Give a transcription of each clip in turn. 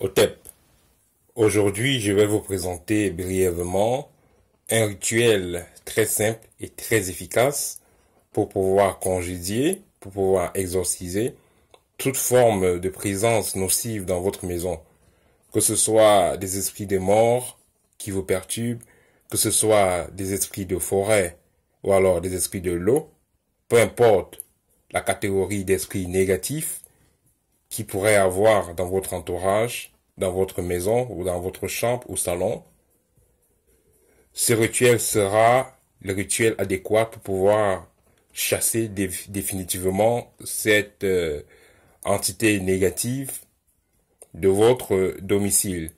OTEP. Aujourd'hui, je vais vous présenter brièvement un rituel très simple et très efficace pour pouvoir congédier, pour pouvoir exorciser toute forme de présence nocive dans votre maison, que ce soit des esprits des morts qui vous perturbent, que ce soit des esprits de forêt ou alors des esprits de l'eau, peu importe la catégorie d'esprits négatifs, qui pourrait avoir dans votre entourage, dans votre maison ou dans votre chambre ou salon. Ce rituel sera le rituel adéquat pour pouvoir chasser définitivement cette euh, entité négative de votre domicile.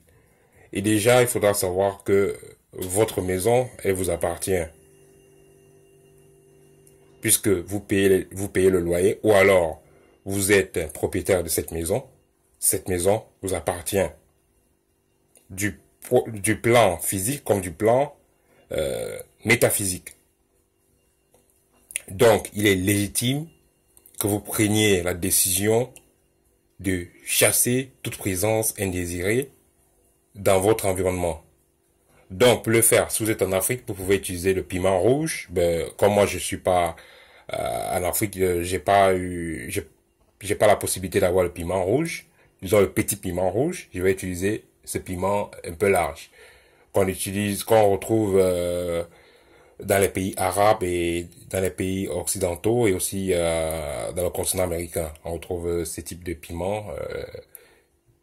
Et déjà, il faudra savoir que votre maison, elle vous appartient. Puisque vous payez, vous payez le loyer, ou alors vous êtes propriétaire de cette maison, cette maison vous appartient. Du, du plan physique comme du plan euh, métaphysique. Donc, il est légitime que vous preniez la décision de chasser toute présence indésirée dans votre environnement. Donc, le faire, si vous êtes en Afrique, vous pouvez utiliser le piment rouge. Ben, comme moi, je suis pas euh, en Afrique, euh, j'ai pas eu, puis j'ai pas la possibilité d'avoir le piment rouge, disons le petit piment rouge, je vais utiliser ce piment un peu large qu'on utilise, qu'on retrouve euh, dans les pays arabes et dans les pays occidentaux et aussi euh, dans le continent américain. On retrouve euh, ce type de piment,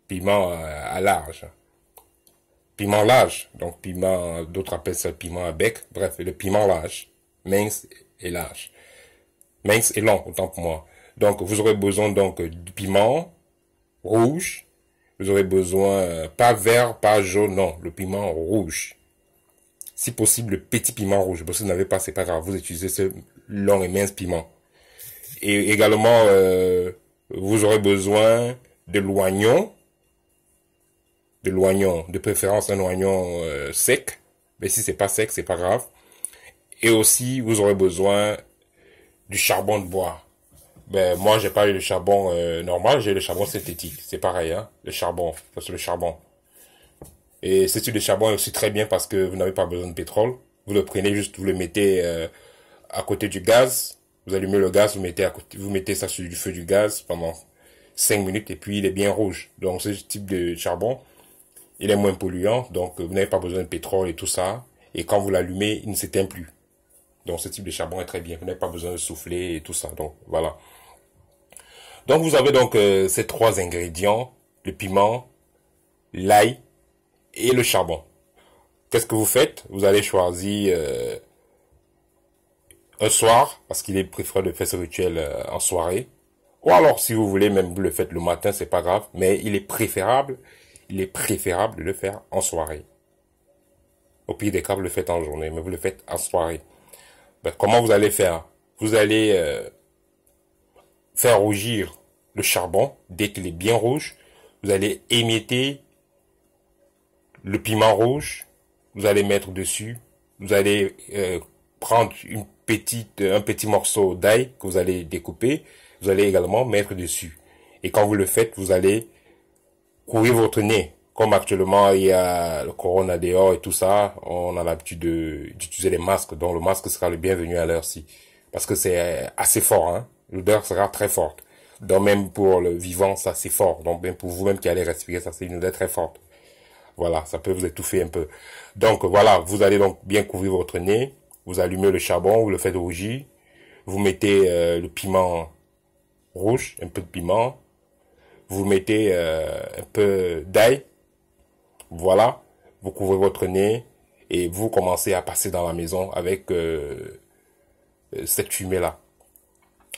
piment à large, piment large. Donc piment, d'autres appellent ça piment à bec. Bref, le piment large, mince et large, mince et long autant pour moi. Donc, vous aurez besoin donc du piment rouge. Vous aurez besoin, euh, pas vert, pas jaune, non, le piment rouge. Si possible, le petit piment rouge. Si vous n'avez pas, c'est pas grave. Vous utilisez ce long et mince piment. Et également, euh, vous aurez besoin de l'oignon. De l'oignon, de préférence un oignon euh, sec. Mais si c'est pas sec, c'est pas grave. Et aussi, vous aurez besoin du charbon de bois. Ben moi j'ai pas eu le charbon euh, normal, j'ai le charbon synthétique. C'est pareil, hein. Le charbon, ça le charbon. Et c'est type de charbon est aussi très bien parce que vous n'avez pas besoin de pétrole. Vous le prenez juste, vous le mettez euh, à côté du gaz. Vous allumez le gaz, vous mettez à côté, vous mettez ça sur du feu du gaz pendant 5 minutes et puis il est bien rouge. Donc ce type de charbon, il est moins polluant, donc vous n'avez pas besoin de pétrole et tout ça. Et quand vous l'allumez, il ne s'éteint plus. Donc ce type de charbon est très bien, vous n'avez pas besoin de souffler et tout ça. Donc voilà. Donc vous avez donc euh, ces trois ingrédients, le piment, l'ail et le charbon. Qu'est-ce que vous faites Vous allez choisir euh, un soir, parce qu'il est préférable de faire ce rituel euh, en soirée. Ou alors si vous voulez, même vous le faites le matin, c'est pas grave, mais il est préférable, il est préférable de le faire en soirée. Au pire des cas, vous le faites en journée, mais vous le faites en soirée. Ben, comment vous allez faire Vous allez euh, faire rougir le charbon dès qu'il est bien rouge. Vous allez émietter le piment rouge. Vous allez mettre dessus. Vous allez euh, prendre une petite, un petit morceau d'ail que vous allez découper. Vous allez également mettre dessus. Et quand vous le faites, vous allez couvrir votre nez comme actuellement il y a le corona dehors et tout ça, on a l'habitude d'utiliser les masques. Donc le masque sera le bienvenu à l'heure-ci. Parce que c'est assez fort, hein. L'odeur sera très forte. Donc même pour le vivant, ça c'est fort. Donc même pour vous-même qui allez respirer, ça c'est une odeur très forte. Voilà, ça peut vous étouffer un peu. Donc voilà, vous allez donc bien couvrir votre nez. Vous allumez le charbon, vous le faites rougir. Vous mettez euh, le piment rouge, un peu de piment. Vous mettez euh, un peu d'ail voilà, vous couvrez votre nez et vous commencez à passer dans la maison avec euh, euh, cette fumée-là.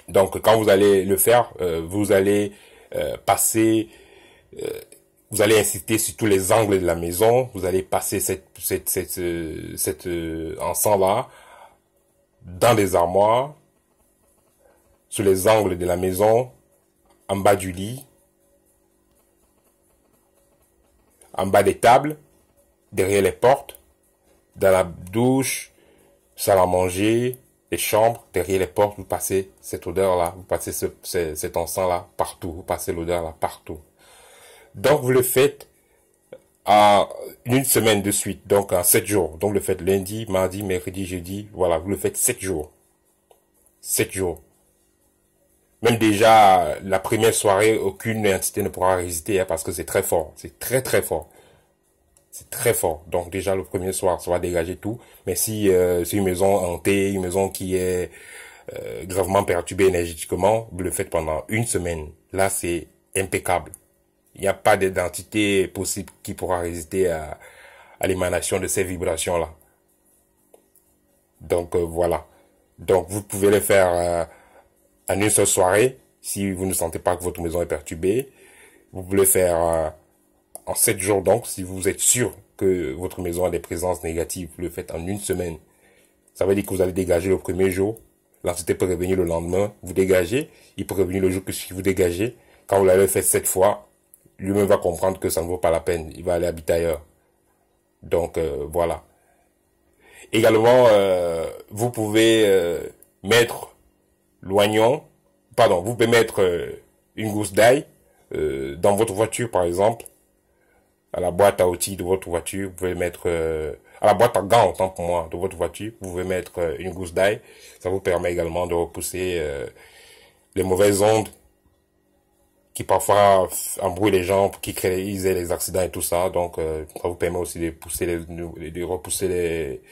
Donc quand vous allez le faire, euh, vous allez passer, vous allez inciter sur tous les angles de la maison, vous allez passer cette, cette, cette, cette ensemble-là dans les armoires, sur les angles de la maison, en bas du lit, en bas des tables, derrière les portes, dans la douche, salle à manger, les chambres, derrière les portes, vous passez cette odeur-là, vous passez ce, cet encens-là partout, vous passez l'odeur-là partout. Donc vous le faites à une semaine de suite, donc en sept jours. Donc vous le faites lundi, mardi, mercredi, jeudi, voilà, vous le faites sept jours. Sept jours. Même déjà, la première soirée, aucune entité ne pourra résister hein, parce que c'est très fort. C'est très très fort. C'est très fort. Donc déjà, le premier soir, ça va dégager tout. Mais si euh, c'est une maison hantée, une maison qui est euh, gravement perturbée énergétiquement, vous le faites pendant une semaine. Là, c'est impeccable. Il n'y a pas d'identité possible qui pourra résister à, l'émanation de ces vibrations-là. Donc euh, voilà. Donc vous pouvez le faire en une seule soirée. Si vous ne sentez pas que votre maison est perturbée, vous pouvez le faire euh, en sept jours. Donc, si vous êtes sûr que votre maison a des présences négatives, vous le faites en une semaine. Ça veut dire que vous allez dégager le premier jour. L'entité peut revenir le lendemain. Vous dégagez. Il peut revenir le jour que vous dégagez. Quand vous l'avez fait sept fois, lui-même va comprendre que ça ne vaut pas la peine. Il va aller habiter ailleurs. Donc, euh, voilà. Également, euh, vous pouvez mettre l'oignon, pardon, vous pouvez mettre euh, une gousse d'ail euh, dans votre voiture par exemple, à la boîte à outils de votre voiture, vous pouvez mettre euh, à la boîte à gants, tant pour moi, de votre voiture, vous pouvez mettre une gousse d'ail, ça vous permet également de repousser les mauvaises ondes qui parfois embrouillent les gens, qui créent les accidents et tout ça. Donc, ça vous permet aussi de pousser les, de repousser les,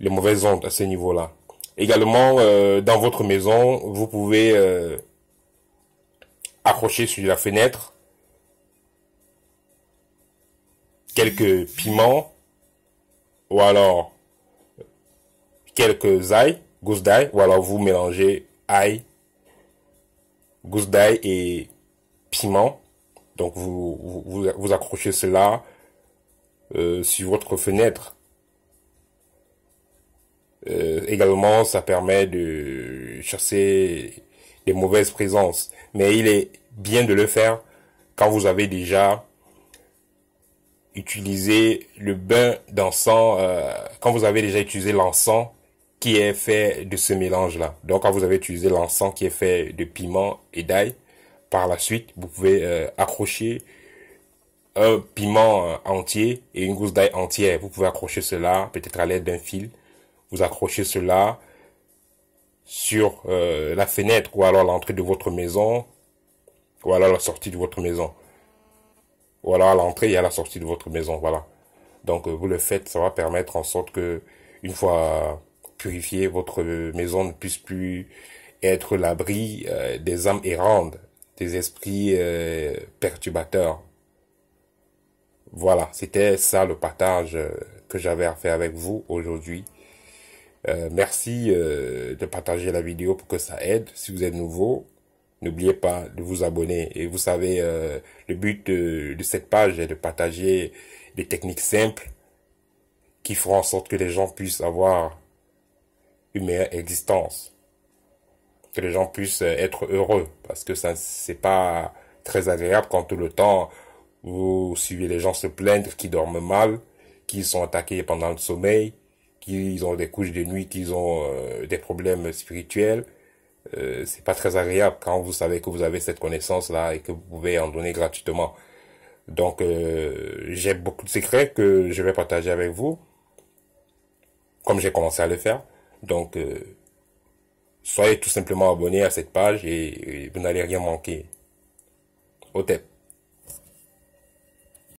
les mauvaises ondes à ce niveau-là. Également, euh, dans votre maison, vous pouvez euh, accrocher sur la fenêtre quelques piments ou alors quelques ail, gousses d'ail, ou alors vous mélangez ail, gousses d'ail et piment. Donc vous, vous, vous accrochez cela euh, sur votre fenêtre. Euh, également, ça permet de chasser des mauvaises présences. Mais il est bien de le faire quand vous avez déjà utilisé le bain d'encens, euh, quand vous avez déjà utilisé l'encens qui est fait de ce mélange-là. Donc, quand vous avez utilisé l'encens qui est fait de piment et d'ail, par la suite, vous pouvez euh, accrocher un piment entier et une gousse d'ail entière. Vous pouvez accrocher cela peut-être à l'aide d'un fil vous accrochez cela sur euh, la fenêtre ou alors l'entrée de votre maison ou alors la sortie de votre maison. Ou alors à l'entrée et à la sortie de votre maison, voilà. Donc euh, vous le faites, ça va permettre en sorte que une fois purifié, votre maison ne puisse plus être l'abri euh, des âmes errantes, des esprits perturbateurs. Voilà, c'était ça le partage que j'avais à faire avec vous aujourd'hui. Euh, merci euh, de partager la vidéo pour que ça aide. Si vous êtes nouveau, n'oubliez pas de vous abonner. Et vous savez, euh, le but de, cette page est de partager des techniques simples qui feront en sorte que les gens puissent avoir une meilleure existence. Que les gens puissent être heureux. Parce que ça, c'est pas très agréable quand tout le temps vous suivez les gens se plaindre qui dorment mal, qui sont attaqués pendant le sommeil, qu'ils ont des couches de nuit, qu'ils ont euh, des problèmes spirituels. Euh, c'est pas très agréable quand vous savez que vous avez cette connaissance là et que vous pouvez en donner gratuitement. Donc euh, j'ai beaucoup de secrets que je vais partager avec vous, comme j'ai commencé à le faire. Donc euh, soyez tout simplement abonné à cette page et, vous n'allez rien manquer. Au tête.